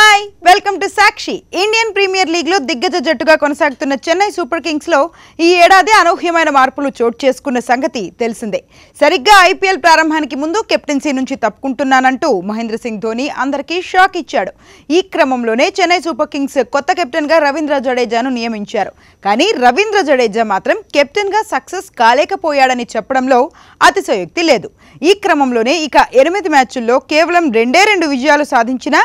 Bye. Hi welcome to Sakshi Indian premier లీగ్లో దిగ్గజ జట్టుగా కొనసాగుతున్న చెన్నై సూపర్ కింగ్స్లో ఈ ఏడాది అనూహ్యమైన మార్పులు చోటు చేసుకున్న సంగతి తెలిసిందే సరిగ్గా ఐపీఎల్ ప్రారంభానికి ముందు కెప్టెన్సీ నుంచి తప్పుకుంటున్నానంటూ మహేంద్ర సింగ్ ధోని అందరికీ షాక్ ఇచ్చాడు ఈ క్రమంలోనే చెన్నై సూపర్ కింగ్స్ కొత్త కెప్టెన్గా రవీంద్ర జడేజాను నియమించారు కానీ రవీంద్ర జడేజా మాత్రం కెప్టెన్గా సక్సెస్ కాలేకపోయాడని చెప్పడంలో అతిశయోక్తి లేదు ఈ క్రమంలోనే ఇక ఎనిమిది మ్యాచ్ల్లో కేవలం రెండే రెండు విజయాలు సాధించిన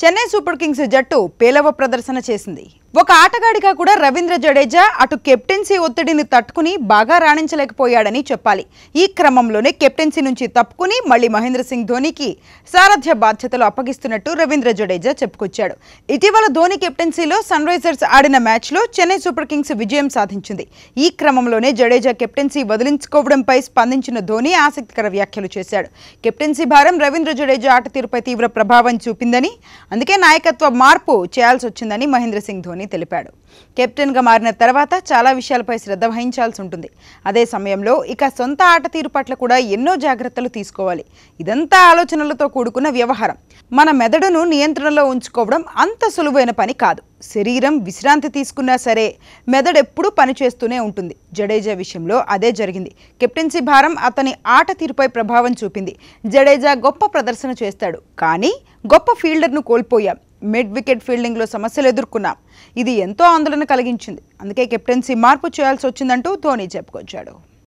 చెన్నై సూపర్ కింగ్స్ జట్టు పేలవ ప్రదర్శన చేసింది ఒక ఆటగాడిగా కూడా రవీంద్ర జడేజా అటు కెప్టెన్సీ ఒత్తిడిని తట్టుకుని బాగా రాణించలేకపోయాడని చెప్పాలి ఈ క్రమంలోనే కెప్టెన్సీ నుంచి తప్పుకుని మళ్ళీ మహేంద్ర సింగ్ ధోనికి సారథ్య బాధ్యతలు అప్పగిస్తున్నట్టు రవీంద్ర జడేజా చెప్పుకొచ్చాడు ఇటీవల ధోని కెప్టెన్సీలో సన్ రైజర్స్ ఆడిన మ్యాచ్లో చెన్నై సూపర్ కింగ్స్ విజయం సాధించింది ఈ క్రమంలోనే జడేజా కెప్టెన్సీ వదిలించుకోవడంపై స్పందించిన ధోని ఆసక్తికర వ్యాఖ్యలు చేశాడు కెప్టెన్సీ భారం రవీంద్ర జడేజా ఆట తీరుపై తీవ్ర ప్రభావం చూపిందని అందుకే నాయకత్వ మార్పు చేయాల్సి వచ్చిందని మహేంద్ర సింగ్ ధోని ఉంటుందని తెలిపాడు కెప్టెన్గా మారిన తర్వాత చాలా విషయాలపై శ్రద్ధ వహించాల్సి ఉంటుంది అదే సమయంలో ఇక సొంత ఆట తీరు పట్ల కూడా ఎన్నో జాగ్రత్తలు తీసుకోవాలి ఇదంతా ఆలోచనలతో కూడుకున్న వ్యవహారం మన మెదడును నియంత్రణలో ఉంచుకోవడం అంత సులువైన పని కాదు శరీరం విశ్రాంతి తీసుకున్నా సరే మెదడెప్పుడూ పనిచేస్తూనే ఉంటుంది జడేజా విషయంలో అదే జరిగింది కెప్టెన్సీ భారం అతని ఆట తీరుపై ప్రభావం చూపింది జడేజా గొప్ప ప్రదర్శన చేస్తాడు కానీ గొప్ప ఫీల్డర్ను కోల్పోయాం మిడ్ వికెట్ ఫీల్డింగ్లో సమస్యలు ఎదుర్కొన్నాం ఇది ఎంతో ఆందోళన కలిగించింది అందుకే కెప్టెన్సీ మార్పు చేయాల్సి వచ్చిందంటూ ధోని చెప్పుకొచ్చాడు